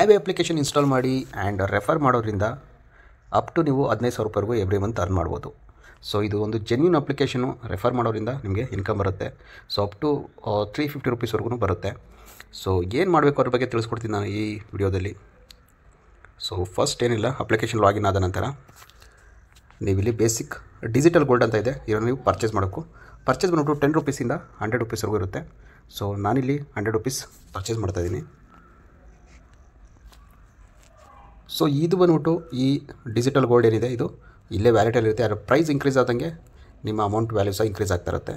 ಆ್ಯಬಿ application install ಮಾಡಿ and refer ಮಾಡೋದ್ರಿಂದ up to ನೀವು ಹದಿನೈದು ಸಾವಿರ ರೂಪಾಯಿಗೂ ಎವ್ರಿ ಮಂತ್ ಅರ್ನ್ ಮಾಡ್ಬೋದು ಸೊ ಇದು ಒಂದು ಜೆನ್ಯೂನ್ ಅಪ್ಲಿಕೇಶನು ರೆಫರ್ ಮಾಡೋದ್ರಿಂದ ನಿಮಗೆ ಇನ್ಕಮ್ ಬರುತ್ತೆ so up to three fifty ರುಪೀಸ್ವರೆಗೂ ಬರುತ್ತೆ ಸೊ ಏನು ಮಾಡಬೇಕು ಅದ್ರ ಬಗ್ಗೆ ತಿಳಿಸ್ಕೊಡ್ತೀನಿ ನಾನು ಈ ವಿಡಿಯೋದಲ್ಲಿ ಸೊ ಫಸ್ಟ್ ಏನಿಲ್ಲ ಅಪ್ಲಿಕೇಶನ್ ಲಾಗಿನ್ ಆದ ನಂತರ ನೀವಿಲ್ಲಿ ಬೇಸಿಕ್ ಡಿಜಿಟಲ್ ಗೋಲ್ಡ್ ಅಂತ ಇದೆ ಇದನ್ನು ನೀವು ಪರ್ಚೇಸ್ ಮಾಡೋಕ್ಕು ಪರ್ಚೇಸ್ ಬಂದ್ಬಿಟ್ಟು ಟೆನ್ ರುಪೀಸಿಂದ ಹಂಡ್ರೆಡ್ ರುಪೀಸ್ವರೆಗೂ ಇರುತ್ತೆ ಸೊ ನಾನಿಲ್ಲಿ ಹಂಡ್ರೆಡ್ ರುಪೀಸ್ ಪರ್ಚೇಸ್ ಮಾಡ್ತಾಯಿದ್ದೀನಿ ಸೊ ಇದು ಬಂದ್ಬಿಟ್ಟು ಈ ಡಿಜಿಟಲ್ ಗೋಲ್ಡ್ ಏನಿದೆ ಇದು ಇಲ್ಲೇ ವ್ಯಾಲಿಟಲ್ಲಿ ಇರುತ್ತೆ ಅದರ ಪ್ರೈಸ್ ಇನ್ಕ್ರೀಸ್ ಆದಂಗೆ ನಿಮ್ಮ ಅಮೌಂಟ್ ವ್ಯಾಲ್ಯೂ ಸಹ ಇನ್ಕ್ರೀಸ್ ಆಗ್ತಾ ಇರುತ್ತೆ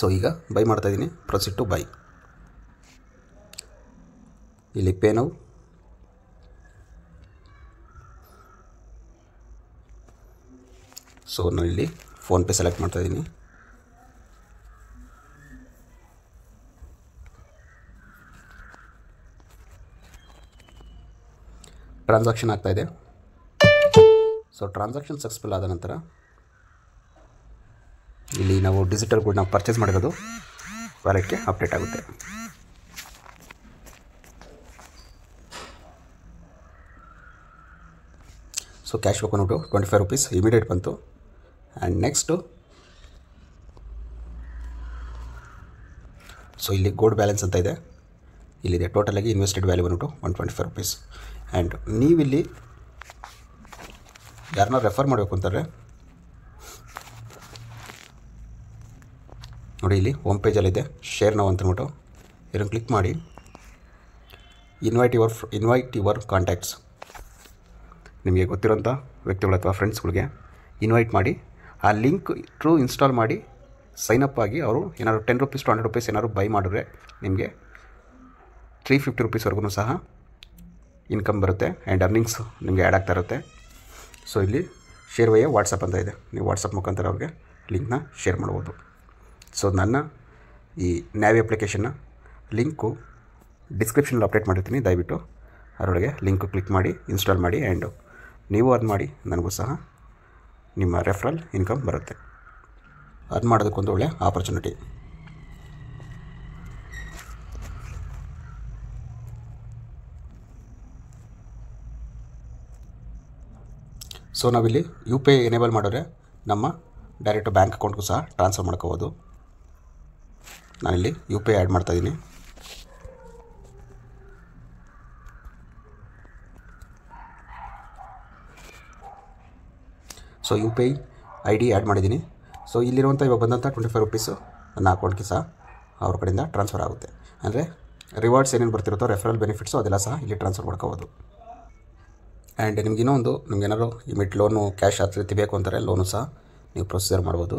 ಸೊ ಈಗ ಬೈ ಮಾಡ್ತಾಯಿದ್ದೀನಿ ಪ್ರೊಸೀಡ್ ಟು ಬೈ ಇಲ್ಲಿ ಪೇ ನಾವು ಸೊ ನಾನು ಇಲ್ಲಿ ಫೋನ್ಪೇ ಸೆಲೆಕ್ಟ್ ಮಾಡ್ತಾಯಿದ್ದೀನಿ ಟ್ರಾನ್ಸಾಕ್ಷನ್ ಆಗ್ತಾಯಿದೆ ಸೊ ಟ್ರಾನ್ಸಾಕ್ಷನ್ ಸಕ್ಸಸ್ಫುಲ್ ಆದ ನಂತರ ಇಲ್ಲಿ ನಾವು ಡಿಜಿಟಲ್ ನಾವು ಪರ್ಚೇಸ್ ಮಾಡಿರೋದು ವ್ಯಾಲೆಟ್ಗೆ ಅಪ್ಡೇಟ್ ಆಗುತ್ತೆ ಸೊ ಕ್ಯಾಶ್ ಕೊಟ್ಟು ಟ್ವೆಂಟಿ ಫೈವ್ ರುಪೀಸ್ ಇಮಿಡಿಯೇಟ್ ಬಂತು ಆ್ಯಂಡ್ ನೆಕ್ಸ್ಟು ಸೊ ಇಲ್ಲಿ ಗೋಲ್ಡ್ ಬ್ಯಾಲೆನ್ಸ್ ಅಂತ ಇದೆ ಇಲ್ಲಿದೆ ಟೋಟಲಾಗಿ ಇನ್ವೆಸ್ಟೆಡ್ ವ್ಯಾಲ್ಯೂ ಬಂದ್ಬಿಟ್ಟು one twenty five rupees and ನೀವಿಲ್ಲಿ ಯಾರನ್ನ ರೆಫರ್ ಮಾಡಬೇಕು ಅಂತಾರೆ ನೋಡಿ ಇಲ್ಲಿ ಹೋಮ್ ಪೇಜಲ್ಲಿದೆ ಶೇರ್ ನಾವು ಅಂತಂದ್ಬಿಟ್ಟು ಇದನ್ನು ಕ್ಲಿಕ್ ಮಾಡಿ invite your invite your contacts ನಿಮಗೆ ಗೊತ್ತಿರೋಂಥ ವ್ಯಕ್ತಿಗಳು ಅಥವಾ ಫ್ರೆಂಡ್ಸ್ಗಳಿಗೆ ಇನ್ವೈಟ್ ಮಾಡಿ ಆ ಲಿಂಕ್ ಟ್ರೂ ಇನ್ಸ್ಟಾಲ್ ಮಾಡಿ ಸೈನ್ ಅಪ್ ಆಗಿ ಅವರು ಏನಾದ್ರು ten rupees to hundred rupees ಏನಾದ್ರು ಬೈ ಮಾಡಿದ್ರೆ ನಿಮಗೆ ತ್ರೀ ಫಿಫ್ಟಿ ರುಪೀಸ್ವರೆಗೂ ಸಹ ಇನ್ಕಮ್ ಬರುತ್ತೆ ಆ್ಯಂಡ್ ಅರ್ನಿಂಗ್ಸ್ ನಿಮಗೆ ಆ್ಯಡ್ ಆಗ್ತಾ ಇರುತ್ತೆ ಸೊ ಇಲ್ಲಿ ಶೇರ್ ವಯ ವಾಟ್ಸಪ್ ಅಂತ ಇದೆ ನೀವು ವಾಟ್ಸಪ್ ಮುಖಾಂತರ ಅವ್ರಿಗೆ ಲಿಂಕ್ನ ಶೇರ್ ಮಾಡ್ಬೋದು ಸೊ ನನ್ನ ಈ ನ್ಯಾವಿ ಅಪ್ಲಿಕೇಶನ್ನ ಲಿಂಕು ಡಿಸ್ಕ್ರಿಪ್ಷನಲ್ಲಿ ಅಪ್ಡೇಟ್ ಮಾಡಿರ್ತೀನಿ ದಯವಿಟ್ಟು ಅದರೊಳಗೆ ಲಿಂಕು ಕ್ಲಿಕ್ ಮಾಡಿ ಇನ್ಸ್ಟಾಲ್ ಮಾಡಿ ಆ್ಯಂಡು ನೀವು ಅದು ಮಾಡಿ ನನಗೂ ಸಹ ನಿಮ್ಮ ರೆಫರಲ್ ಇನ್ಕಮ್ ಬರುತ್ತೆ ಅದು ಮಾಡೋದಕ್ಕೊಂದು ಒಳ್ಳೆಯ ಆಪರ್ಚುನಿಟಿ ಸೊ ನಾವಿಲ್ಲಿ ಯು ಪಿ ಐ ಎನೇಬಲ್ ಮಾಡಿದ್ರೆ ನಮ್ಮ ಡೈರೆಕ್ಟ್ ಬ್ಯಾಂಕ್ ಅಕೌಂಟ್ಗೂ ಸಹ ಟ್ರಾನ್ಸ್ಫರ್ ಮಾಡ್ಕೋಬೋದು ನಾನಿಲ್ಲಿ ಯು ಪಿ ಐ ಆ್ಯಡ್ ಮಾಡ್ತಾಯಿದ್ದೀನಿ so U P I I D add ಮಾಡಿದ್ದೀನಿ ಸೊ ಇಲ್ಲಿರುವಂಥ ಇವಾಗ ಬಂದಂಥ ಟ್ವೆಂಟಿ ಫೈವ್ ರುಪೀಸು ನನ್ನ ಅಕೌಂಟ್ಗೆ ಸಹ ಅವ್ರ ಕಡೆಯಿಂದ ಟ್ರಾನ್ಸ್ಫರ್ ಆಗುತ್ತೆ ಅಂದರೆ ರಿವಾರ್ಡ್ಸ್ ಏನೇನು ಬರ್ತಿರುತ್ತೋ ರೆಫರಲ್ ಬೆನಿಫಿಟ್ಸು ಅದೆಲ್ಲ ಸಹ ಇಲ್ಲಿ ಟ್ರಾನ್ಸ್ಫರ್ ಮಾಡ್ಕೋಬೋದು ಆ್ಯಂಡ್ ನಿಮ್ಗೆ ಇನ್ನೊಂದು ನಿಮ್ಗೆ ಏನಾದ್ರು ಇಮಿಟ್ ಲೋನು ಕ್ಯಾಶ್ ಆ ರೀತಿ ಬೇಕು ಅಂತಾರೆ ಲೋನು ಸಹ ನೀವು ಪ್ರೊಸೀಜರ್ ಮಾಡ್ಬೋದು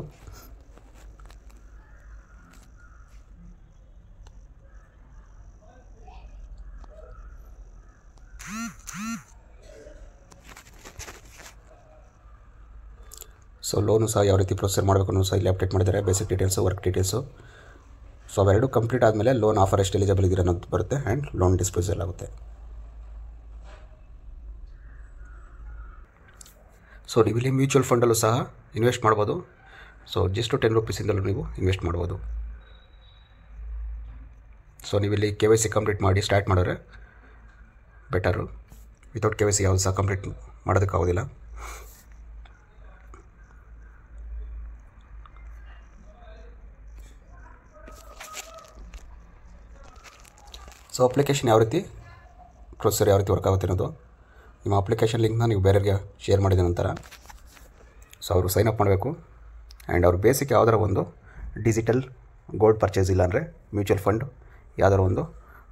ಸೊ ಲೋನು ಸಹ ಯಾವ ರೀತಿ ಪ್ರೊಸೀಜರ್ ಮಾಡಬೇಕು ಅನ್ನೋ ಸಹ ಇಲ್ಲಿ ಅಪ್ಡೇಟ್ ಮಾಡಿದ್ದಾರೆ basic details work details so ಅವೆರಡು ಕಂಪ್ಲೀಟ್ ಆದಮೇಲೆ ಲೋನ್ ಆಫರ್ ಎಷ್ಟು ಎಲಿಜಿಬಲ್ ಇದೆ ಅನ್ನೋದು ಬರುತ್ತೆ ಆ್ಯಂಡ್ ಲೋನ್ ಡಿಸ್ಪೋಸಲ್ ಆಗುತ್ತೆ ಸೊ ನೀವು ಇಲ್ಲಿ ಮ್ಯೂಚುವಲ್ ಫಂಡಲ್ಲೂ ಸಹ ಇನ್ವೆಸ್ಟ್ ಮಾಡ್ಬೋದು ಸೊ ಜಸ್ಟು ಟೆನ್ ರುಪೀಸಿಂದಲೂ ನೀವು ಇನ್ವೆಸ್ಟ್ ಮಾಡ್ಬೋದು ಸೊ ನೀವಿಲ್ಲಿ ಕೆ ವೈ ಸಿ ಕಂಪ್ಲೀಟ್ ಮಾಡಿ ಸ್ಟಾರ್ಟ್ ಮಾಡಿದ್ರೆ better without K Y C ಯಾವುದು ಸಹ ಕಂಪ್ಲೀಟ್ ಮಾಡೋದಕ್ಕಾಗೋದಿಲ್ಲ ಸೊ ಅಪ್ಲಿಕೇಶನ್ ಯಾವ ರೀತಿ ಪ್ರೊಸೆಸರ್ ಯಾವ ರೀತಿ ವರ್ಕ್ ಆಗುತ್ತೆ ಅನ್ನೋದು ನಿಮ್ಮ ಅಪ್ಲಿಕೇಶನ್ ಲಿಂಕ್ನ ನೀವು ಬೇರೆಯವ್ರಿಗೆ ಶೇರ್ ಮಾಡಿದ ನಂತರ ಸೊ ಅವರು ಸೈನ್ ಅಪ್ ಮಾಡಬೇಕು ಆ್ಯಂಡ್ ಅವ್ರು ಬೇಸಿಕ್ ಯಾವುದಾರ ಒಂದು ಡಿಜಿಟಲ್ ಗೋಲ್ಡ್ ಪರ್ಚೇಸ್ ಇಲ್ಲ ಅಂದರೆ ಮ್ಯೂಚುವಲ್ ಫಂಡ್ ಯಾವ್ದಾರು ಒಂದು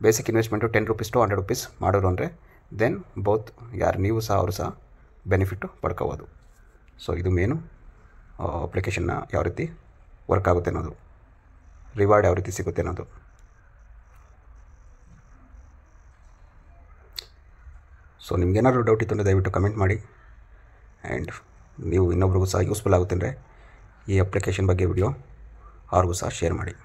basic investment ten rupees to hundred rupees ಮಾಡೋರು ಅಂದರೆ ದೆನ್ ಬೌತ್ ಯಾರು ನೀವು ಸಹ ಅವರು ಸಹ ಬೆನಿಫಿಟ್ಟು ಪಡ್ಕೋಬೋದು ಸೊ ಇದು ಮೇನು ಅಪ್ಲಿಕೇಶನ್ನ ಯಾವ ರೀತಿ ವರ್ಕ್ ಆಗುತ್ತೆ ಅನ್ನೋದು ರಿವಾರ್ಡ್ ಯಾವ ರೀತಿ ಸಿಗುತ್ತೆ ಅನ್ನೋದು ಸೊ ನಿಮ್ಗೇನಾದರೂ ಡೌಟ್ ಇತ್ತು ಅಂದರೆ ದಯವಿಟ್ಟು ಕಮೆಂಟ್ ಮಾಡಿ ಆ್ಯಂಡ್ ನೀವು ಇನ್ನೊಬ್ರಿಗೂ ಸಹ ಯೂಸ್ಫುಲ್ ಆಗುತ್ತೆ ಅಂದರೆ ಈ ಅಪ್ಲಿಕೇಶನ್ ಬಗ್ಗೆ ವಿಡಿಯೋ ಅವ್ರಿಗೂ ಸಹ ಶೇರ್ ಮಾಡಿ